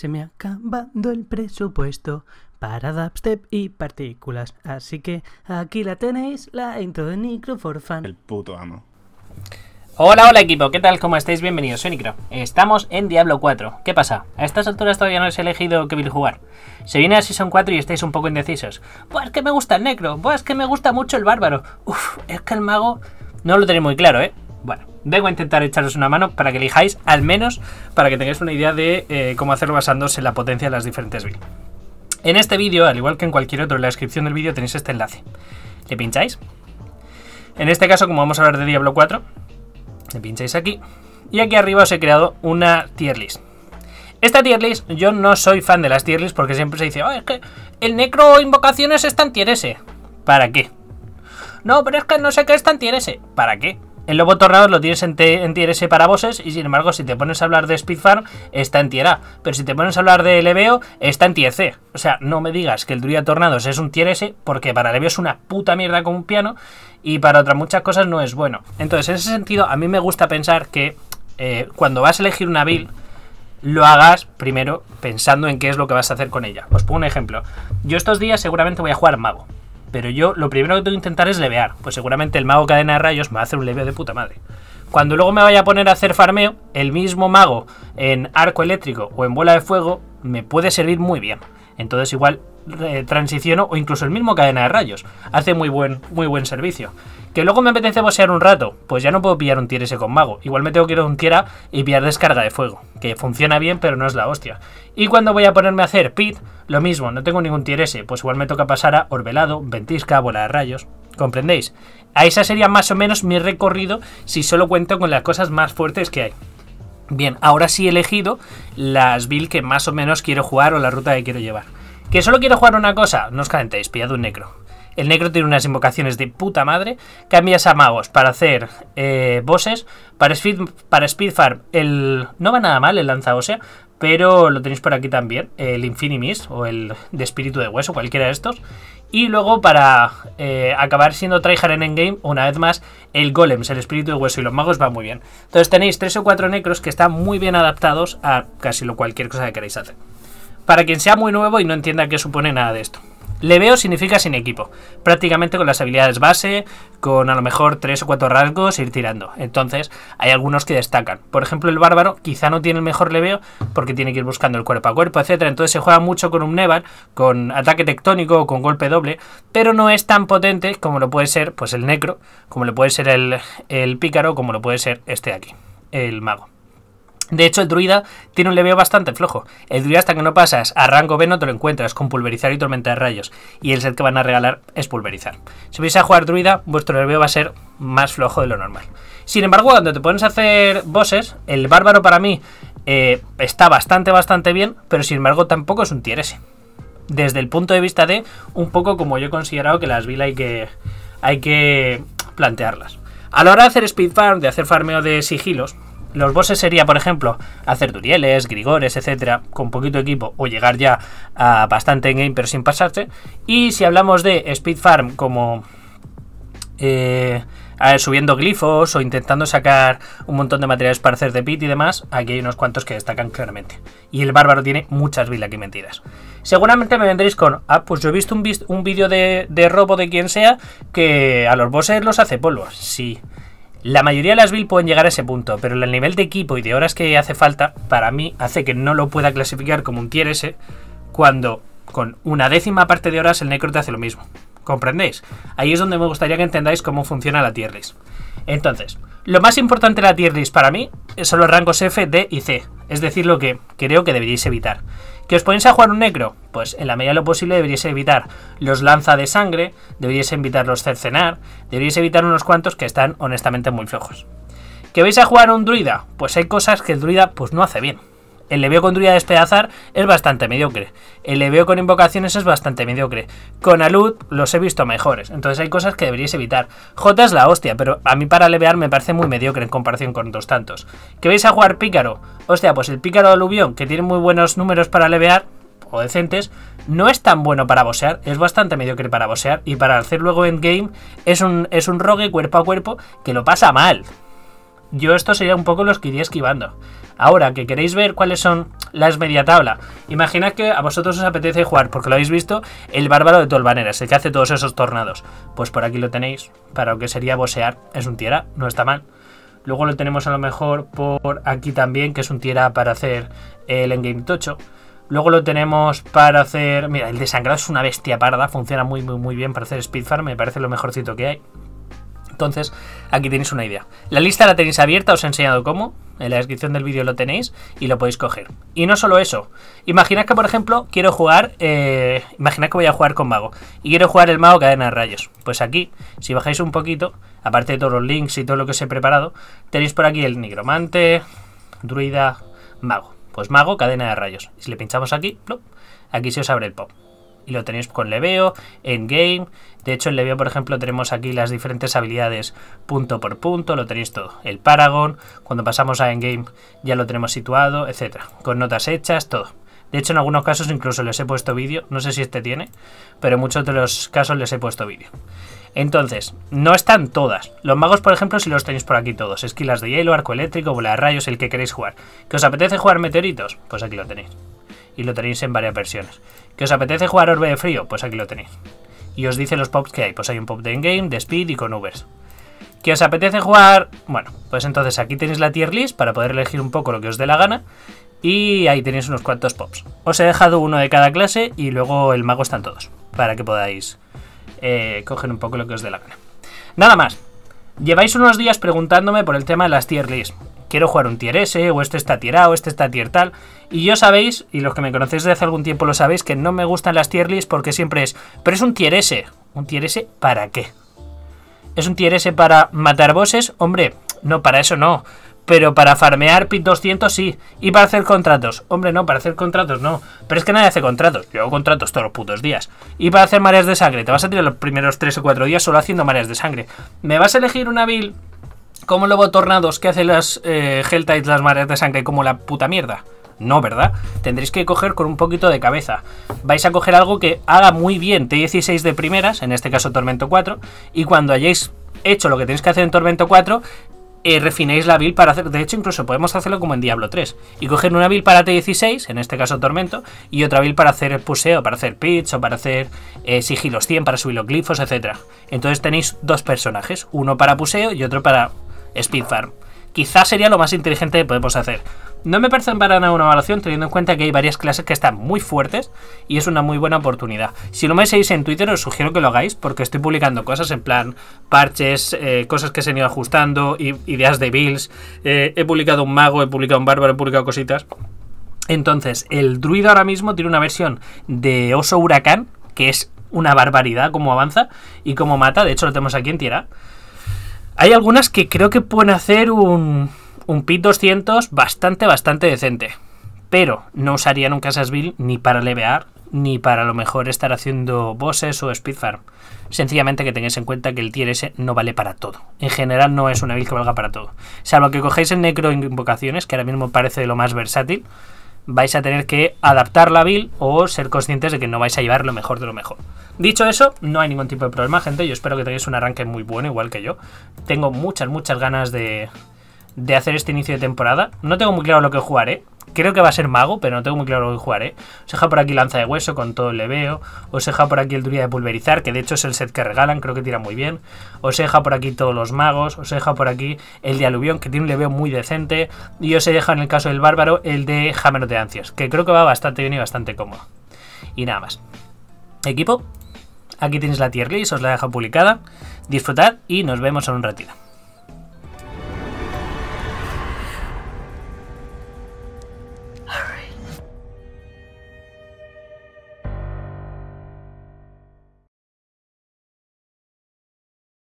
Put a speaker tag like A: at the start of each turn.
A: Se me ha acabado el presupuesto para dubstep y partículas. Así que aquí la tenéis, la intro de Nicro for Fun. El puto amo. Hola, hola equipo, ¿qué tal? ¿Cómo estáis? Bienvenidos, soy Nicro. Estamos en Diablo 4. ¿Qué pasa? A estas alturas todavía no os he elegido qué vil jugar. Se viene la Season 4 y estáis un poco indecisos. pues que me gusta el Necro, pues que me gusta mucho el Bárbaro. Uf, es que el Mago... No lo tenéis muy claro, ¿eh? debo intentar echaros una mano para que elijáis, al menos para que tengáis una idea de eh, cómo hacerlo basándose en la potencia de las diferentes builds. En este vídeo, al igual que en cualquier otro, en la descripción del vídeo tenéis este enlace. Le pincháis. En este caso, como vamos a hablar de Diablo 4, le pincháis aquí. Y aquí arriba os he creado una tier list. Esta tier list, yo no soy fan de las tier lists porque siempre se dice, oh, es que el necro invocaciones es tan tier S. ¿Para qué? No, pero es que no sé qué es Tan tier S. ¿Para qué? El lobo tornado lo tienes en, tier S para bosses y sin embargo si te pones a hablar de Speedfarm está en tier A, pero si te pones a hablar de Leveo está en tier C. O sea, no me digas que el druida tornados es un tier S porque para Leveo es una puta mierda con un piano y para otras muchas cosas no es bueno. Entonces, en ese sentido, a mí me gusta pensar que eh, cuando vas a elegir una build lo hagas primero pensando en qué es lo que vas a hacer con ella. Os pongo un ejemplo. Yo estos días seguramente voy a jugar mago. Pero yo lo primero que tengo que intentar es levear. Pues seguramente el mago cadena de rayos me va a hacer un leveo de puta madre. Cuando luego me vaya a poner a hacer farmeo, el mismo mago en arco eléctrico o en bola de fuego me puede servir muy bien. Entonces igual Transiciono o incluso el mismo Cadena de Rayos. Hace muy buen, muy buen servicio. Que luego me apetece bosear un rato, pues ya no puedo pillar un tier ese con mago. Igual me tengo que ir a un tiera y pillar descarga de fuego, que funciona bien pero no es la hostia. Y cuando voy a ponerme a hacer pit, lo mismo, no tengo ningún tier ese, pues igual me toca pasar a Orbelado, Ventisca, Bola de Rayos, ¿comprendéis? A esa sería más o menos mi recorrido si solo cuento con las cosas más fuertes que hay. Bien, ahora sí he elegido las build que más o menos quiero jugar o la ruta que quiero llevar. Que solo quiero jugar una cosa. No os calentéis, pillad un necro. El necro tiene unas invocaciones de puta madre. Cambias a magos para hacer eh, bosses. Para, speed, para el. No va nada mal el lanza ósea. Pero lo tenéis por aquí también. El Infinimis o el de espíritu de hueso, cualquiera de estos. Y luego para eh, acabar siendo tryhard en endgame, una vez más, el golems, el espíritu de hueso y los magos va muy bien. Entonces tenéis tres o cuatro necros que están muy bien adaptados a casi lo cualquier cosa que queráis hacer para quien sea muy nuevo y no entienda qué supone nada de esto. Leveo significa sin equipo, prácticamente con las habilidades base, con a lo mejor tres o cuatro rasgos ir tirando. Entonces, hay algunos que destacan. Por ejemplo, el bárbaro quizá no tiene el mejor leveo porque tiene que ir buscando el cuerpo a cuerpo, etcétera. Entonces se juega mucho con un nevar, con ataque tectónico o con golpe doble, pero no es tan potente como lo puede ser pues el necro, como lo puede ser el, el pícaro, como lo puede ser este de aquí, el mago. De hecho, el druida tiene un leveo bastante flojo. El druida hasta que no pasas a rango B no te lo encuentras con pulverizar y tormenta de rayos. Y el set que van a regalar es pulverizar. Si vais a jugar druida, vuestro leveo va a ser más flojo de lo normal. Sin embargo, cuando te pones a hacer bosses, el bárbaro para mí eh, está bastante, bastante bien, pero sin embargo tampoco es un tier ese Desde el punto de vista de un poco como yo he considerado que las vilas hay que, hay que plantearlas. A la hora de hacer speed farm, de hacer farmeo de sigilos, los bosses sería, por ejemplo, hacer durieles, grigores, etcétera, con poquito equipo o llegar ya a bastante en game pero sin pasarse. Y si hablamos de Speed Farm como eh, subiendo glifos o intentando sacar un montón de materiales para hacer de pit y demás, aquí hay unos cuantos que destacan claramente. Y el bárbaro tiene muchas villas aquí mentiras. Seguramente me vendréis con, ah, pues yo he visto un, vídeo de, de robo de quien sea que a los bosses los hace polvo. Sí, la mayoría de las build pueden llegar a ese punto, pero el nivel de equipo y de horas que hace falta, para mí, hace que no lo pueda clasificar como un tier S, cuando con una décima parte de horas el Necro te hace lo mismo. ¿Comprendéis? Ahí es donde me gustaría que entendáis cómo funciona la tier entonces, lo más importante de la tier list para mí eh, son los rangos F, D y C. Es decir, lo que creo que deberíais evitar. ¿Que os ponéis a jugar un negro? Pues en la medida de lo posible deberíais evitar los lanza de sangre, deberíais evitar los cercenar, deberíais evitar unos cuantos que están honestamente muy flojos. ¿Que vais a jugar un druida? Pues hay cosas que el druida pues no hace bien. El leveo con druida de despedazar es bastante mediocre. El leveo con invocaciones es bastante mediocre. Con alud los he visto mejores. Entonces hay cosas que deberíais evitar. J es la hostia, pero a mí para levear me parece muy mediocre en comparación con otros tantos. ¿Qué vais a jugar pícaro? Hostia, pues el pícaro de aluvión, que tiene muy buenos números para levear, o decentes, no es tan bueno para bosear, es bastante mediocre para bosear y para hacer luego endgame es un, es un rogue cuerpo a cuerpo que lo pasa mal yo esto sería un poco los que iría esquivando. Ahora, que queréis ver cuáles son las media tabla, imaginad que a vosotros os apetece jugar, porque lo habéis visto, el bárbaro de Tolvaneras, el que hace todos esos tornados. Pues por aquí lo tenéis, para lo que sería bosear, es un tierra, no está mal. Luego lo tenemos a lo mejor por aquí también, que es un tierra para hacer el endgame tocho. Luego lo tenemos para hacer... Mira, el desangrado es una bestia parda, funciona muy muy muy bien para hacer speedfarm, me parece lo mejorcito que hay. Entonces, aquí tenéis una idea. La lista la tenéis abierta, os he enseñado cómo. En la descripción del vídeo lo tenéis y lo podéis coger. Y no solo eso. Imaginad que, por ejemplo, quiero jugar. Eh, imaginad que voy a jugar con mago. Y quiero jugar el mago cadena de rayos. Pues aquí, si bajáis un poquito, aparte de todos los links y todo lo que os he preparado, tenéis por aquí el nigromante, druida, mago. Pues mago, cadena de rayos. Si le pinchamos aquí, aquí se os abre el pop y lo tenéis con Leveo, Endgame. De hecho, en Leveo, por ejemplo, tenemos aquí las diferentes habilidades punto por punto, lo tenéis todo. El Paragon, cuando pasamos a Endgame ya lo tenemos situado, etcétera. Con notas hechas, todo. De hecho, en algunos casos incluso les he puesto vídeo, no sé si este tiene, pero en muchos de los casos les he puesto vídeo. Entonces, no están todas. Los magos, por ejemplo, si los tenéis por aquí todos. Esquilas de hielo, arco eléctrico, bola de rayos, el que queréis jugar. ¿Que os apetece jugar meteoritos? Pues aquí lo tenéis y lo tenéis en varias versiones. ¿Que os apetece jugar Orbe de Frío? Pues aquí lo tenéis. Y os dice los pops que hay. Pues hay un pop de Endgame, de Speed y con Ubers. ¿Que os apetece jugar? Bueno, pues entonces aquí tenéis la tier list para poder elegir un poco lo que os dé la gana. Y ahí tenéis unos cuantos pops. Os he dejado uno de cada clase y luego el mago están todos. Para que podáis eh, coger un poco lo que os dé la gana. Nada más. Lleváis unos días preguntándome por el tema de las tier list quiero jugar un tier S, o este está tier o este está tier tal. Y yo sabéis, y los que me conocéis desde hace algún tiempo lo sabéis, que no me gustan las tier lists porque siempre es, pero es un tier S. ¿Un tier S para qué? ¿Es un tier S para matar bosses? Hombre, no, para eso no. Pero para farmear PIT 200 sí. Y para hacer contratos. Hombre, no, para hacer contratos no. Pero es que nadie hace contratos. Yo hago contratos todos los putos días. Y para hacer mareas de sangre. Te vas a tirar los primeros 3 o 4 días solo haciendo mareas de sangre. ¿Me vas a elegir una build como lobo tornados que hace las eh, y las mareas de sangre como la puta mierda. No, ¿verdad? Tendréis que coger con un poquito de cabeza. Vais a coger algo que haga muy bien T16 de primeras, en este caso Tormento 4, y cuando hayáis hecho lo que tenéis que hacer en Tormento 4, eh, refinéis la build para hacer. De hecho, incluso podemos hacerlo como en Diablo 3. Y coger una build para T16, en este caso Tormento, y otra build para hacer puseo, para hacer pitch, o para hacer eh, sigilos 100, para subir los glifos, etc. Entonces tenéis dos personajes, uno para puseo y otro para Speed Farm. Quizás sería lo más inteligente que podemos hacer. No me parece para nada una evaluación teniendo en cuenta que hay varias clases que están muy fuertes y es una muy buena oportunidad. Si no me seguís en Twitter os sugiero que lo hagáis porque estoy publicando cosas en plan parches, eh, cosas que se han ido ajustando, ideas de builds, eh, he publicado un mago, he publicado un bárbaro, he publicado cositas. Entonces, el druida ahora mismo tiene una versión de oso huracán que es una barbaridad como avanza y como mata, de hecho lo tenemos aquí en tierra. Hay algunas que creo que pueden hacer un, un PIT 200 bastante, bastante decente. Pero no usarían un Bill ni para levear, ni para a lo mejor estar haciendo bosses o speedfarm. Sencillamente que tengáis en cuenta que el tier ese no vale para todo. En general no es una build que valga para todo. Salvo que cogéis el necro invocaciones, que ahora mismo parece lo más versátil, vais a tener que adaptar la build o ser conscientes de que no vais a llevar lo mejor de lo mejor. Dicho eso, no hay ningún tipo de problema, gente. Yo espero que tengáis un arranque muy bueno, igual que yo. Tengo muchas, muchas ganas de, hacer este inicio de temporada. No tengo muy claro lo que jugaré. Creo que va a ser mago, pero no tengo muy claro lo que jugaré. Os deja por aquí lanza de hueso con todo el leveo. Os deja por aquí el druida de pulverizar, que de hecho es el set que regalan, creo que tira muy bien. Os deja por aquí todos los magos. Os deja por aquí el de aluvión, que tiene un leveo muy decente. Y os he dejado en el caso del bárbaro el de de ansias. que creo que va bastante bien y bastante cómodo. Y nada más. Equipo, aquí tenéis la tier list, os la dejo publicada. Disfrutad y nos vemos en un ratito.